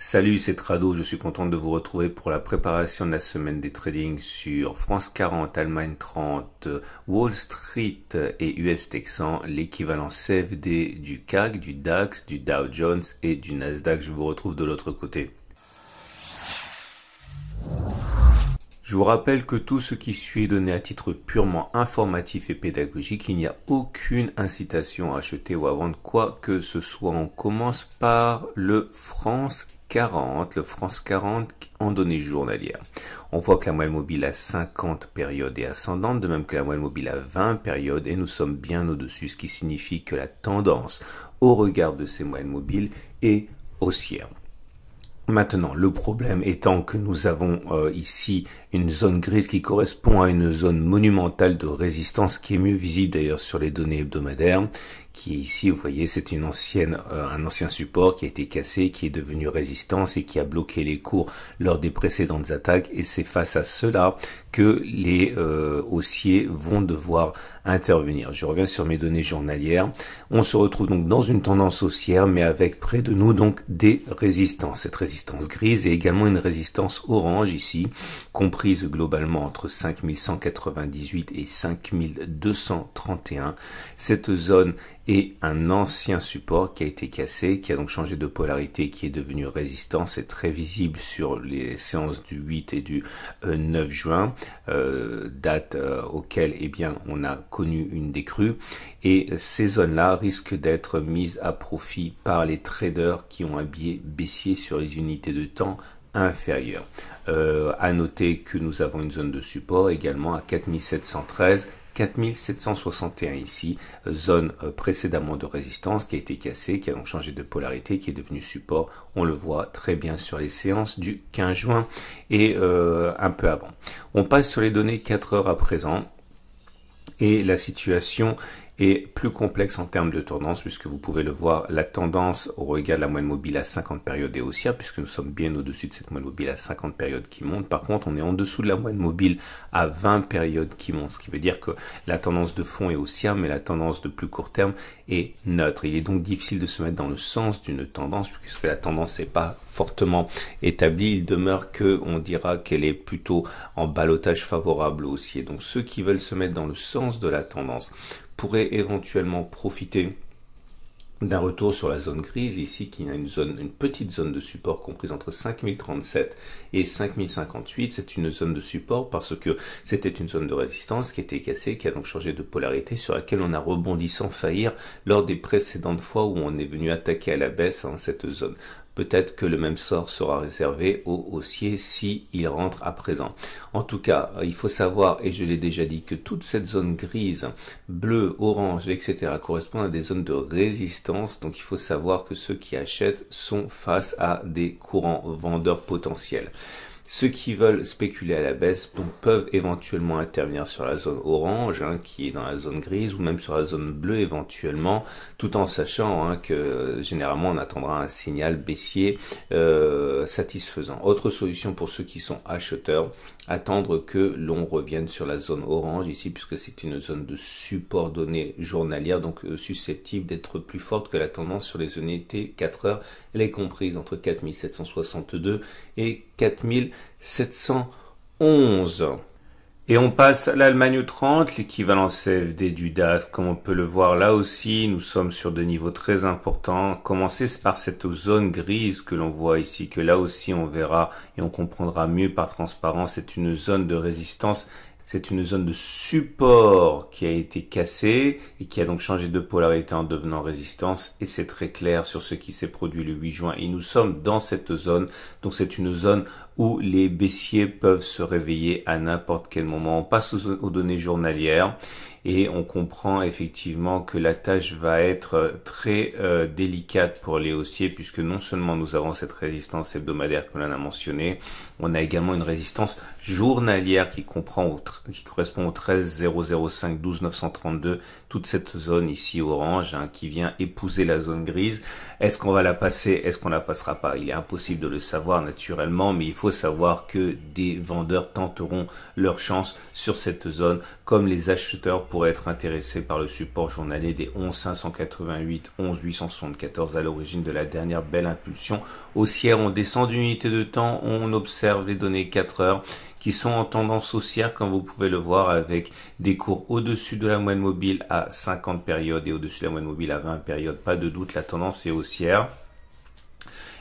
Salut, c'est Trado, je suis content de vous retrouver pour la préparation de la semaine des trading sur France 40, Allemagne 30, Wall Street et US Texan, l'équivalent CFD du CAC, du DAX, du Dow Jones et du Nasdaq. Je vous retrouve de l'autre côté. Je vous rappelle que tout ce qui suit est donné à titre purement informatif et pédagogique. Il n'y a aucune incitation à acheter ou à vendre quoi que ce soit. On commence par le France 40, le France 40 en données journalières. On voit que la moyenne mobile a 50 périodes et ascendantes, de même que la moyenne mobile a 20 périodes et nous sommes bien au-dessus, ce qui signifie que la tendance au regard de ces moyennes mobiles est haussière. Maintenant, le problème étant que nous avons euh, ici une zone grise qui correspond à une zone monumentale de résistance qui est mieux visible d'ailleurs sur les données hebdomadaires, qui ici, vous voyez, c'est une ancienne, euh, un ancien support qui a été cassé, qui est devenu résistance et qui a bloqué les cours lors des précédentes attaques. Et c'est face à cela que les euh, haussiers vont devoir intervenir. Je reviens sur mes données journalières. On se retrouve donc dans une tendance haussière, mais avec près de nous donc des résistances. Cette résistance grise et également une résistance orange ici, comprise globalement entre 5198 et 5231. Cette zone et un ancien support qui a été cassé, qui a donc changé de polarité, qui est devenu résistant. C'est très visible sur les séances du 8 et du 9 euh, juin, euh, date euh, auxquelles eh bien, on a connu une décrue. Et ces zones-là risquent d'être mises à profit par les traders qui ont un biais baissier sur les unités de temps inférieures. à noter que nous avons une zone de support également à 4713 4761 ici, euh, zone euh, précédemment de résistance qui a été cassée, qui a donc changé de polarité, qui est devenu support. On le voit très bien sur les séances du 15 juin et euh, un peu avant. On passe sur les données 4 heures à présent et la situation est plus complexe en termes de tendance puisque vous pouvez le voir, la tendance au regard de la moyenne mobile à 50 périodes est haussière puisque nous sommes bien au-dessus de cette moyenne mobile à 50 périodes qui monte. Par contre, on est en dessous de la moyenne mobile à 20 périodes qui monte, ce qui veut dire que la tendance de fond est haussière mais la tendance de plus court terme est neutre. Il est donc difficile de se mettre dans le sens d'une tendance puisque la tendance n'est pas fortement établie. Il demeure que on dira qu'elle est plutôt en balotage favorable haussier. Donc ceux qui veulent se mettre dans le sens de la tendance pourrait éventuellement profiter d'un retour sur la zone grise ici qui a une zone une petite zone de support comprise entre 5037 et 5058 c'est une zone de support parce que c'était une zone de résistance qui était cassée qui a donc changé de polarité sur laquelle on a rebondi sans faillir lors des précédentes fois où on est venu attaquer à la baisse en hein, cette zone Peut-être que le même sort sera réservé au haussier s'il rentre à présent. En tout cas, il faut savoir, et je l'ai déjà dit, que toute cette zone grise, bleue, orange, etc. correspond à des zones de résistance. Donc il faut savoir que ceux qui achètent sont face à des courants vendeurs potentiels. Ceux qui veulent spéculer à la baisse peuvent éventuellement intervenir sur la zone orange, hein, qui est dans la zone grise, ou même sur la zone bleue éventuellement, tout en sachant hein, que euh, généralement on attendra un signal baissier euh, satisfaisant. Autre solution pour ceux qui sont acheteurs, attendre que l'on revienne sur la zone orange ici, puisque c'est une zone de support donnée journalière, donc euh, susceptible d'être plus forte que la tendance sur les unités 4 heures. Elle est comprise entre 4762 et 4000. 711. Et on passe à l'Allemagne 30, l'équivalent CFD du DAS. Comme on peut le voir là aussi, nous sommes sur des niveaux très importants. Commencez par cette zone grise que l'on voit ici, que là aussi on verra et on comprendra mieux par transparence. C'est une zone de résistance c'est une zone de support qui a été cassée et qui a donc changé de polarité en devenant résistance. Et c'est très clair sur ce qui s'est produit le 8 juin. Et nous sommes dans cette zone. Donc c'est une zone où les baissiers peuvent se réveiller à n'importe quel moment. On passe aux, données journalières et on comprend effectivement que la tâche va être euh, très euh, délicate pour les haussiers puisque non seulement nous avons cette résistance hebdomadaire que l'on a mentionné, on a également une résistance journalière qui comprend qui correspond au 13 005 12 932 toute cette zone ici orange hein, qui vient épouser la zone grise. Est-ce qu'on va la passer Est-ce qu'on la passera pas Il est impossible de le savoir naturellement, mais il faut savoir que des vendeurs tenteront leur chance sur cette zone comme les acheteurs pour être intéressé par le support journalier des 11 874 à l'origine de la dernière belle impulsion haussière. On descend d'une unité de temps, on observe les données 4 heures qui sont en tendance haussière comme vous pouvez le voir avec des cours au-dessus de la moyenne mobile à 50 périodes et au-dessus de la moyenne mobile à 20 périodes. Pas de doute, la tendance est haussière.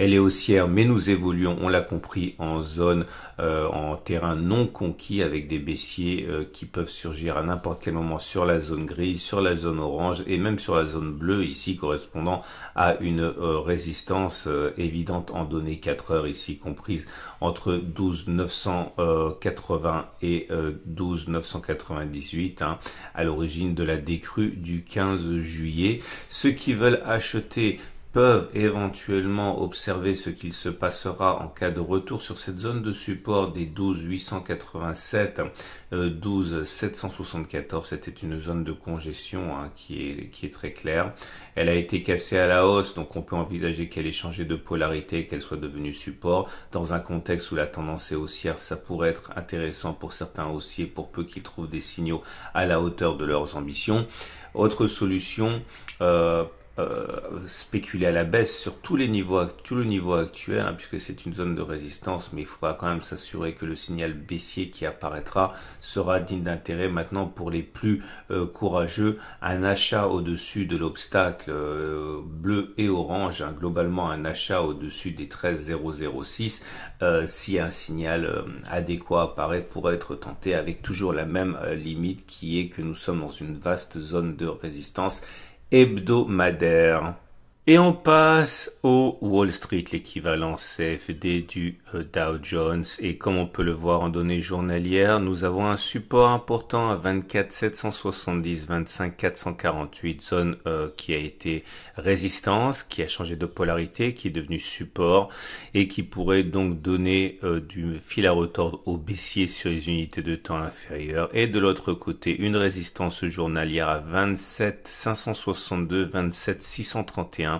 Elle est haussière, mais nous évoluons, on l'a compris, en zone, euh, en terrain non conquis avec des baissiers euh, qui peuvent surgir à n'importe quel moment sur la zone grise, sur la zone orange et même sur la zone bleue ici correspondant à une euh, résistance évidente en données 4 heures ici comprise entre 12 et 12 998 hein, à l'origine de la décrue du 15 juillet. Ceux qui veulent acheter peuvent éventuellement observer ce qu'il se passera en cas de retour sur cette zone de support des 12 887, 12 774. C'était une zone de congestion hein, qui, est, qui est très claire. Elle a été cassée à la hausse, donc on peut envisager qu'elle ait changé de polarité, qu'elle soit devenue support. Dans un contexte où la tendance est haussière, ça pourrait être intéressant pour certains haussiers pour peu qu'ils trouvent des signaux à la hauteur de leurs ambitions. Autre solution, euh, euh spéculer à la baisse sur tous les niveaux, tout le niveau actuel, hein, puisque c'est une zone de résistance, mais il faudra quand même s'assurer que le signal baissier qui apparaîtra sera digne d'intérêt. Maintenant, pour les plus euh, courageux, un achat au-dessus de l'obstacle euh, bleu et orange, hein, globalement un achat au-dessus des 13006, euh, si un signal adéquat apparaît pourrait être tenté, avec toujours la même limite qui est que nous sommes dans une vaste zone de résistance hebdomadaire. Et on passe au Wall Street, l'équivalent CFD du euh, Dow Jones. Et comme on peut le voir en données journalières, nous avons un support important à 24 770, 25 448, zone euh, qui a été résistance, qui a changé de polarité, qui est devenu support et qui pourrait donc donner euh, du fil à retordre au baissier sur les unités de temps inférieures. Et de l'autre côté, une résistance journalière à 27 562, 27 631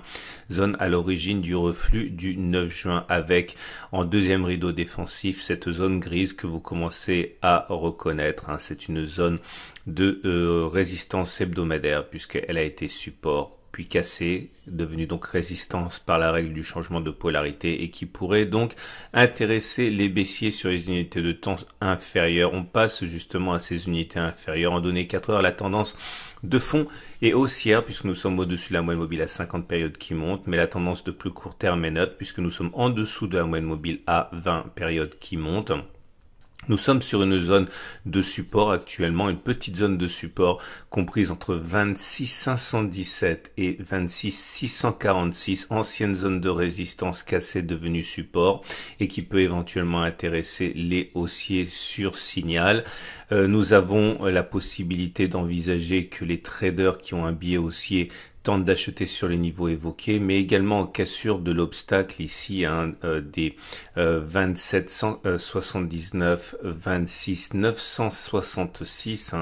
zone à l'origine du reflux du 9 juin avec en deuxième rideau défensif cette zone grise que vous commencez à reconnaître. Hein. C'est une zone de euh, résistance hebdomadaire puisqu'elle a été support cassé, devenu donc résistance par la règle du changement de polarité et qui pourrait donc intéresser les baissiers sur les unités de temps inférieures. On passe justement à ces unités inférieures en données 4 heures. La tendance de fond est haussière puisque nous sommes au-dessus de la moyenne mobile à 50 périodes qui monte, mais la tendance de plus court terme est neutre puisque nous sommes en dessous de la moyenne mobile à 20 périodes qui monte. Nous sommes sur une zone de support actuellement, une petite zone de support comprise entre 26 517 et 26 646, ancienne zone de résistance cassée devenue support et qui peut éventuellement intéresser les haussiers sur signal. Euh, nous avons la possibilité d'envisager que les traders qui ont un billet haussier d'acheter sur les niveaux évoqués, mais également en cassure de l'obstacle ici un hein, euh, des 2779, 26, 966,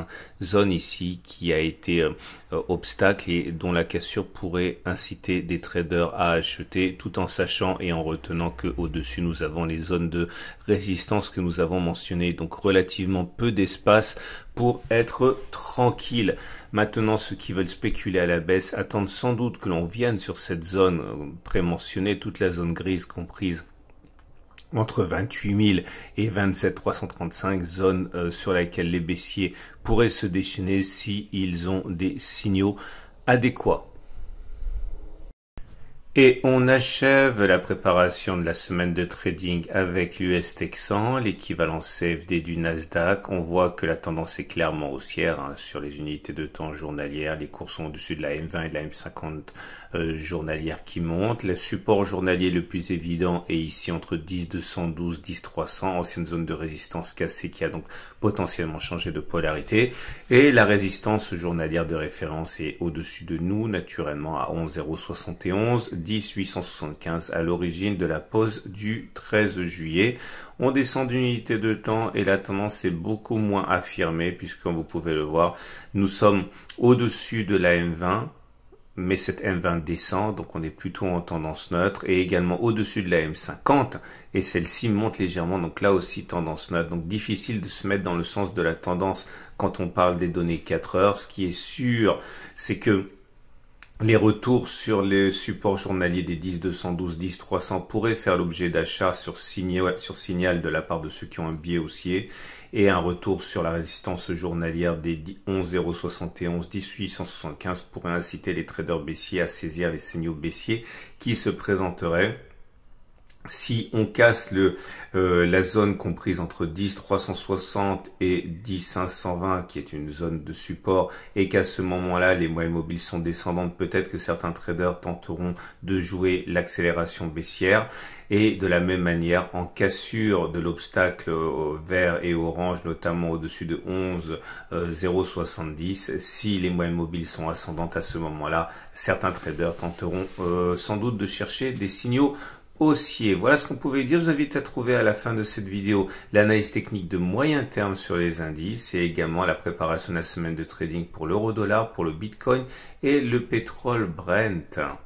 zone ici qui a été euh, euh, obstacle et dont la cassure pourrait inciter des traders à acheter, tout en sachant et en retenant que au-dessus nous avons les zones de résistance que nous avons mentionnées, donc relativement peu d'espace pour être tranquille. Maintenant, ceux qui veulent spéculer à la baisse attendent sans doute que l'on vienne sur cette zone euh, prémentionnée, toute la zone grise comprise entre 28 000 et 27 335 zone sur laquelle les baissiers pourraient se déchaîner s'ils ont des signaux adéquats. Et on achève la préparation de la semaine de trading avec l'US Texan, l'équivalent CFD du Nasdaq. On voit que la tendance est clairement haussière hein, sur les unités de temps journalières. Les cours sont au-dessus de la M20 et de la M50 euh, journalière qui montent. Le support journalier le plus évident est ici entre 10-212, 10-300, ancienne zone de résistance cassée qui a donc potentiellement changé de polarité. Et la résistance journalière de référence est au-dessus de nous, naturellement à 11-071 1875 à l'origine de la pause du 13 juillet. On descend d'une unité de temps et la tendance est beaucoup moins affirmée puisque vous pouvez le voir, nous sommes au-dessus de la M20 mais cette M20 descend, donc on est plutôt en tendance neutre, et également au-dessus de la M50, et celle-ci monte légèrement, donc là aussi tendance neutre, donc difficile de se mettre dans le sens de la tendance quand on parle des données 4 heures. Ce qui est sûr, c'est que les retours sur les supports journaliers des 10, 212, 10, 300 pourraient faire l'objet d'achats sur, signal de la part de ceux qui ont un biais haussier et un retour sur la résistance journalière des 11, 071, 10, 875 pourrait inciter les traders baissiers à saisir les signaux baissiers qui se présenteraient si on casse le, euh, la zone comprise entre 10,360 et 10,520, qui est une zone de support, et qu'à ce moment-là, les moyennes mobiles sont descendantes, peut-être que certains traders tenteront de jouer l'accélération baissière. Et de la même manière, en cassure de l'obstacle vert et orange, notamment au-dessus de 11,070, euh, si les moyennes mobiles sont ascendantes à ce moment-là, certains traders tenteront euh, sans doute de chercher des signaux voilà ce qu'on pouvait dire. Je vous invite à trouver à la fin de cette vidéo l'analyse technique de moyen terme sur les indices et également la préparation de la semaine de trading pour l'euro dollar, pour le bitcoin et le pétrole Brent.